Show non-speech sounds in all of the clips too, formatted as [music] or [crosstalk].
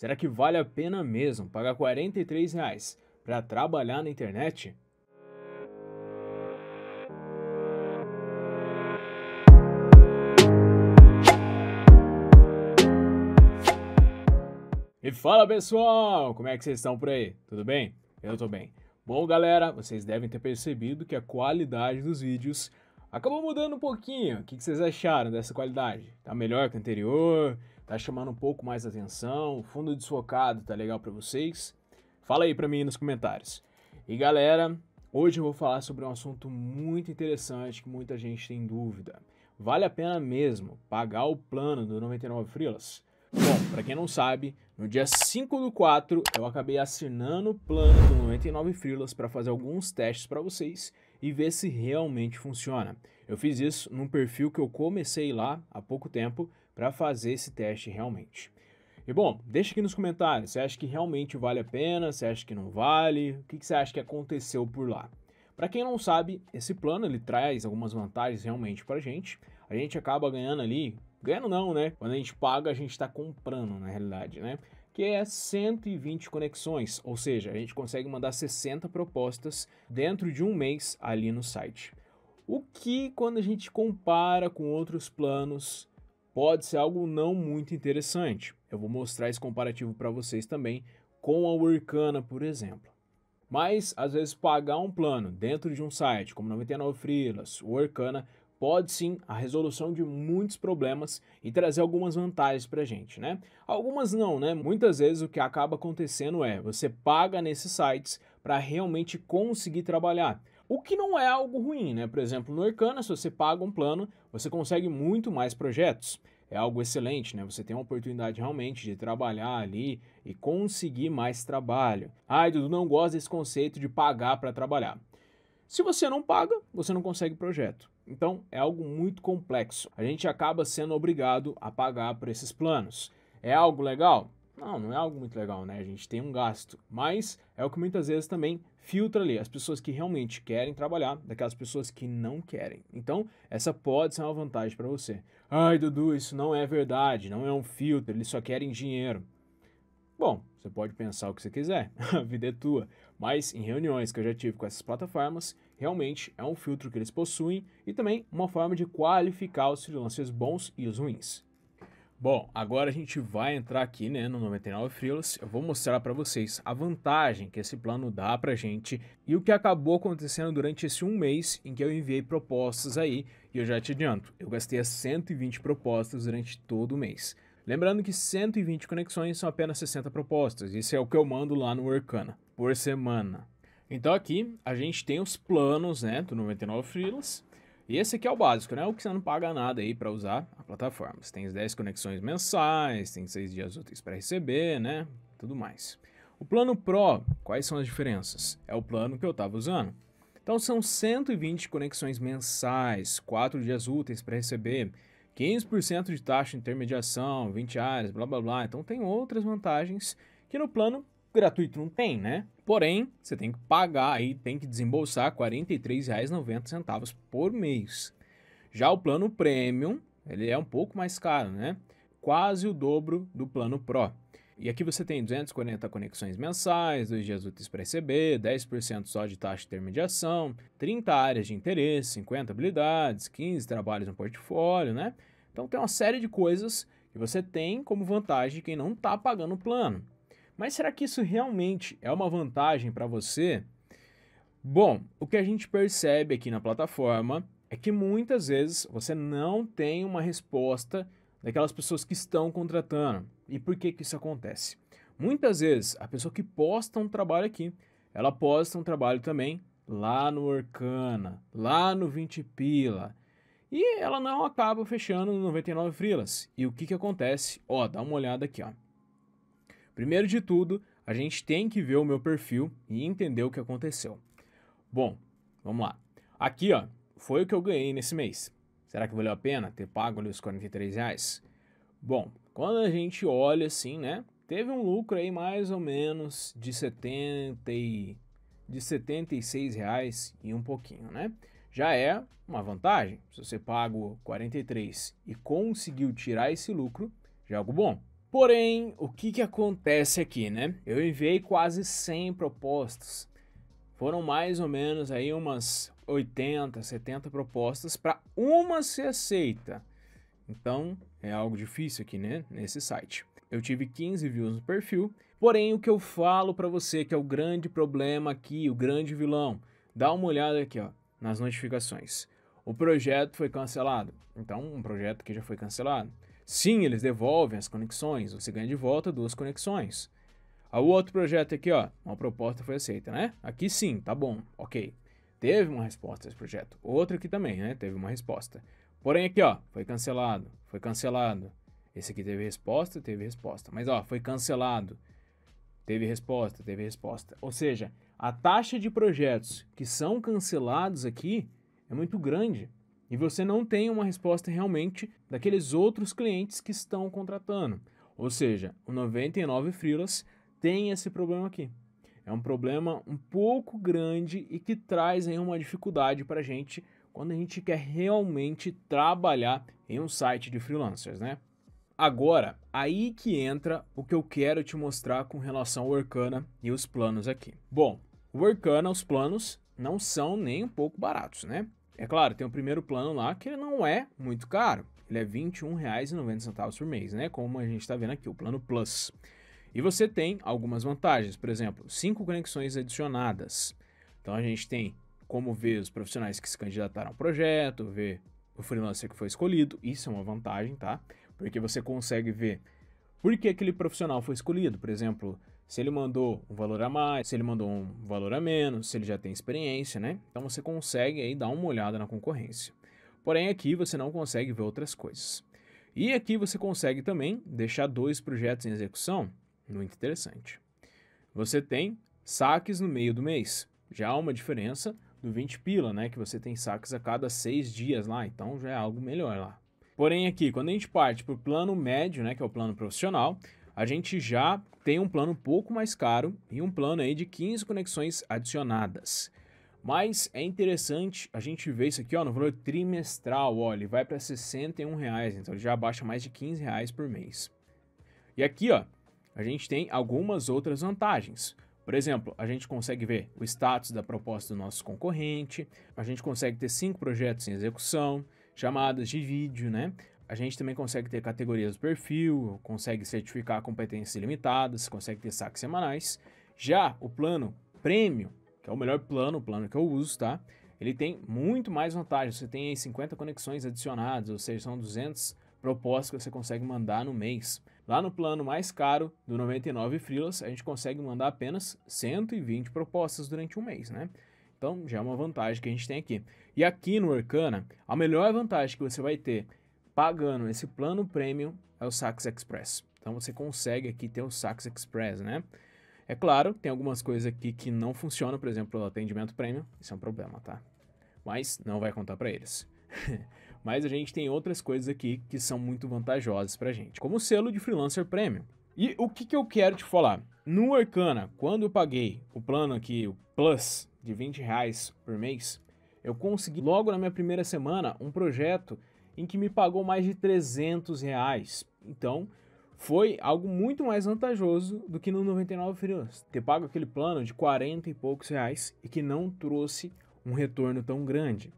Será que vale a pena mesmo pagar R$ 43 reais para trabalhar na internet? E fala pessoal, como é que vocês estão por aí? Tudo bem? Eu tô bem. Bom galera, vocês devem ter percebido que a qualidade dos vídeos acabou mudando um pouquinho. O que vocês acharam dessa qualidade? Tá melhor que o anterior? tá chamando um pouco mais atenção, fundo desfocado tá legal para vocês? Fala aí para mim nos comentários. E galera, hoje eu vou falar sobre um assunto muito interessante que muita gente tem dúvida. Vale a pena mesmo pagar o plano do 99 Freelas? Bom, para quem não sabe, no dia 5 do 4 eu acabei assinando o plano do 99 Freelas para fazer alguns testes para vocês e ver se realmente funciona. Eu fiz isso num perfil que eu comecei lá há pouco tempo, para fazer esse teste realmente. E bom, deixa aqui nos comentários, você acha que realmente vale a pena, você acha que não vale, o que, que você acha que aconteceu por lá. Para quem não sabe, esse plano ele traz algumas vantagens realmente para a gente. A gente acaba ganhando ali, ganhando não, né? Quando a gente paga, a gente está comprando na realidade, né? que é 120 conexões, ou seja, a gente consegue mandar 60 propostas dentro de um mês ali no site. O que, quando a gente compara com outros planos, pode ser algo não muito interessante. Eu vou mostrar esse comparativo para vocês também com a Workana, por exemplo. Mas, às vezes, pagar um plano dentro de um site como 99 Freelas, Workana, pode sim a resolução de muitos problemas e trazer algumas vantagens para a gente, né? Algumas não, né? Muitas vezes o que acaba acontecendo é você paga nesses sites para realmente conseguir trabalhar. O que não é algo ruim, né? Por exemplo, no Arcana, se você paga um plano, você consegue muito mais projetos. É algo excelente, né? Você tem a oportunidade realmente de trabalhar ali e conseguir mais trabalho. Ai, Dudu não gosta desse conceito de pagar para trabalhar. Se você não paga, você não consegue projeto. Então é algo muito complexo. A gente acaba sendo obrigado a pagar por esses planos. É algo legal? Não, não é algo muito legal, né? A gente tem um gasto, mas é o que muitas vezes também filtra ali as pessoas que realmente querem trabalhar daquelas pessoas que não querem. Então, essa pode ser uma vantagem para você. Ai, Dudu, isso não é verdade, não é um filtro, eles só querem dinheiro. Bom, você pode pensar o que você quiser, [laughs] a vida é tua, mas em reuniões que eu já tive com essas plataformas, realmente é um filtro que eles possuem e também uma forma de qualificar os freelancers bons e os ruins. Bom, agora a gente vai entrar aqui né, no 99 Freelas. Eu vou mostrar para vocês a vantagem que esse plano dá para gente e o que acabou acontecendo durante esse um mês em que eu enviei propostas aí. E eu já te adianto, eu gastei as 120 propostas durante todo o mês. Lembrando que 120 conexões são apenas 60 propostas. Isso é o que eu mando lá no Workana por semana. Então aqui a gente tem os planos né, do 99 Freelas e esse aqui é o básico, né? O que você não paga nada aí para usar a plataforma. Você tem 10 conexões mensais, tem 6 dias úteis para receber, né? Tudo mais. O plano Pro, quais são as diferenças? É o plano que eu estava usando. Então são 120 conexões mensais, 4 dias úteis para receber, 15% de taxa de intermediação, 20 áreas, blá blá blá. Então tem outras vantagens que no plano gratuito não tem, né? Porém, você tem que pagar aí, tem que desembolsar R$ 43,90 por mês. Já o plano Premium, ele é um pouco mais caro, né? Quase o dobro do plano Pro. E aqui você tem 240 conexões mensais, 2 dias úteis para receber, 10% só de taxa de intermediação, 30 áreas de interesse, 50 habilidades, 15 trabalhos no portfólio, né? Então tem uma série de coisas que você tem como vantagem quem não está pagando o plano. Mas será que isso realmente é uma vantagem para você? Bom, o que a gente percebe aqui na plataforma é que muitas vezes você não tem uma resposta daquelas pessoas que estão contratando. E por que, que isso acontece? Muitas vezes a pessoa que posta um trabalho aqui, ela posta um trabalho também lá no Orkana, lá no 20 Pila. E ela não acaba fechando no 99 Frilas. E o que, que acontece? Ó, dá uma olhada aqui, ó. Primeiro de tudo, a gente tem que ver o meu perfil e entender o que aconteceu. Bom, vamos lá. Aqui, ó, foi o que eu ganhei nesse mês. Será que valeu a pena ter pago ali os 43 reais? Bom, quando a gente olha assim, né? Teve um lucro aí mais ou menos de 70 e, de 76 reais e um pouquinho, né? Já é uma vantagem. Se você pagou 43 e conseguiu tirar esse lucro, já é algo bom. Porém, o que, que acontece aqui, né? Eu enviei quase 100 propostas. Foram mais ou menos aí umas 80, 70 propostas para uma ser aceita. Então, é algo difícil aqui, né? Nesse site. Eu tive 15 views no perfil. Porém, o que eu falo para você que é o grande problema aqui, o grande vilão, dá uma olhada aqui, ó, nas notificações. O projeto foi cancelado. Então, um projeto que já foi cancelado. Sim, eles devolvem as conexões, você ganha de volta duas conexões. Ah, o outro projeto aqui, ó, uma proposta foi aceita, né? Aqui sim, tá bom, ok. Teve uma resposta esse projeto. Outro aqui também, né? Teve uma resposta. Porém aqui, ó, foi cancelado, foi cancelado. Esse aqui teve resposta, teve resposta. Mas, ó, foi cancelado. Teve resposta, teve resposta. Ou seja, a taxa de projetos que são cancelados aqui é muito grande e você não tem uma resposta realmente daqueles outros clientes que estão contratando. Ou seja, o 99 Freelas tem esse problema aqui. É um problema um pouco grande e que traz aí uma dificuldade para a gente quando a gente quer realmente trabalhar em um site de freelancers, né? Agora, aí que entra o que eu quero te mostrar com relação ao Workana e os planos aqui. Bom, o Workana, os planos não são nem um pouco baratos, né? É claro, tem o primeiro plano lá que ele não é muito caro. Ele é R$ 21,90 por mês, né? Como a gente está vendo aqui, o plano Plus. E você tem algumas vantagens, por exemplo, cinco conexões adicionadas. Então a gente tem como ver os profissionais que se candidataram ao projeto, ver o freelancer que foi escolhido. Isso é uma vantagem, tá? Porque você consegue ver por que aquele profissional foi escolhido. Por exemplo, se ele mandou um valor a mais, se ele mandou um valor a menos, se ele já tem experiência, né? Então você consegue aí dar uma olhada na concorrência. Porém, aqui você não consegue ver outras coisas. E aqui você consegue também deixar dois projetos em execução, muito interessante. Você tem saques no meio do mês, já há uma diferença do 20 pila, né? Que você tem saques a cada seis dias lá, então já é algo melhor lá. Porém, aqui, quando a gente parte para o plano médio, né, que é o plano profissional, a gente já tem um plano um pouco mais caro e um plano aí de 15 conexões adicionadas. Mas é interessante a gente ver isso aqui ó, no valor trimestral, ó, ele vai para R$ 61,00, então ele já abaixa mais de R$ reais por mês. E aqui ó, a gente tem algumas outras vantagens. Por exemplo, a gente consegue ver o status da proposta do nosso concorrente, a gente consegue ter cinco projetos em execução, chamadas de vídeo, né? A gente também consegue ter categorias do perfil, consegue certificar competências ilimitadas, consegue ter saques semanais. Já o plano premium, que é o melhor plano, o plano que eu uso, tá? Ele tem muito mais vantagens. Você tem aí 50 conexões adicionadas, ou seja, são 200 propostas que você consegue mandar no mês. Lá no plano mais caro do 99 Freelas, a gente consegue mandar apenas 120 propostas durante um mês, né? Então já é uma vantagem que a gente tem aqui. E aqui no Orkana, a melhor vantagem que você vai ter pagando esse plano premium é o Sax Express. Então você consegue aqui ter o Sax Express, né? É claro, tem algumas coisas aqui que não funcionam, por exemplo, o atendimento premium, isso é um problema, tá? Mas não vai contar para eles. [laughs] Mas a gente tem outras coisas aqui que são muito vantajosas pra gente, como o selo de freelancer premium. E o que, que eu quero te falar? No Arcana, quando eu paguei o plano aqui, o Plus, de 20 reais por mês, eu consegui logo na minha primeira semana um projeto em que me pagou mais de 300 reais. Então, foi algo muito mais vantajoso do que no 99 Freelance. Ter pago aquele plano de 40 e poucos reais e que não trouxe um retorno tão grande.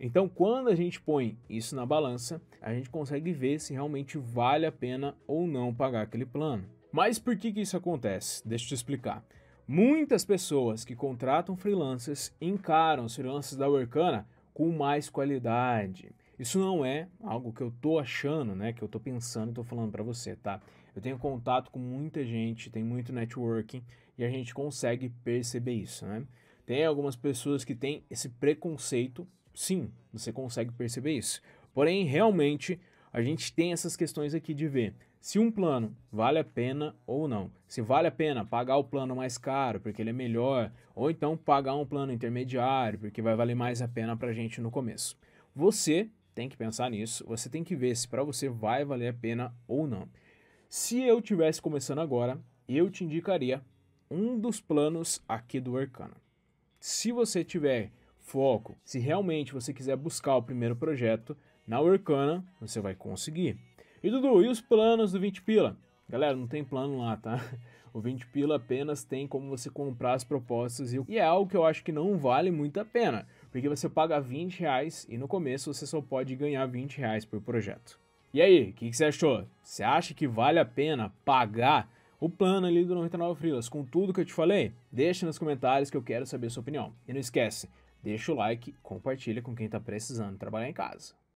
Então, quando a gente põe isso na balança, a gente consegue ver se realmente vale a pena ou não pagar aquele plano. Mas por que, que isso acontece? Deixa eu te explicar. Muitas pessoas que contratam freelancers encaram os freelancers da Workana com mais qualidade. Isso não é algo que eu tô achando, né? Que eu tô pensando e tô falando para você, tá? Eu tenho contato com muita gente, tem muito networking e a gente consegue perceber isso, né? Tem algumas pessoas que têm esse preconceito, sim, você consegue perceber isso. Porém, realmente, a gente tem essas questões aqui de ver se um plano vale a pena ou não. Se vale a pena pagar o plano mais caro porque ele é melhor, ou então pagar um plano intermediário porque vai valer mais a pena para a gente no começo. Você tem que pensar nisso. Você tem que ver se para você vai valer a pena ou não. Se eu tivesse começando agora, eu te indicaria um dos planos aqui do Arcana. Se você tiver foco, se realmente você quiser buscar o primeiro projeto, na Arcana você vai conseguir. E Dudu, e os planos do 20 pila? Galera, não tem plano lá, tá? [laughs] O 20 pila apenas tem como você comprar as propostas e é algo que eu acho que não vale muito a pena porque você paga 20 reais e no começo você só pode ganhar 20 reais por projeto. E aí, o que, que, você achou? Você acha que vale a pena pagar o plano ali do 99 Freelas com tudo que eu te falei? Deixa nos comentários que eu quero saber a sua opinião. E não esquece, deixa o like, compartilha com quem está precisando trabalhar em casa.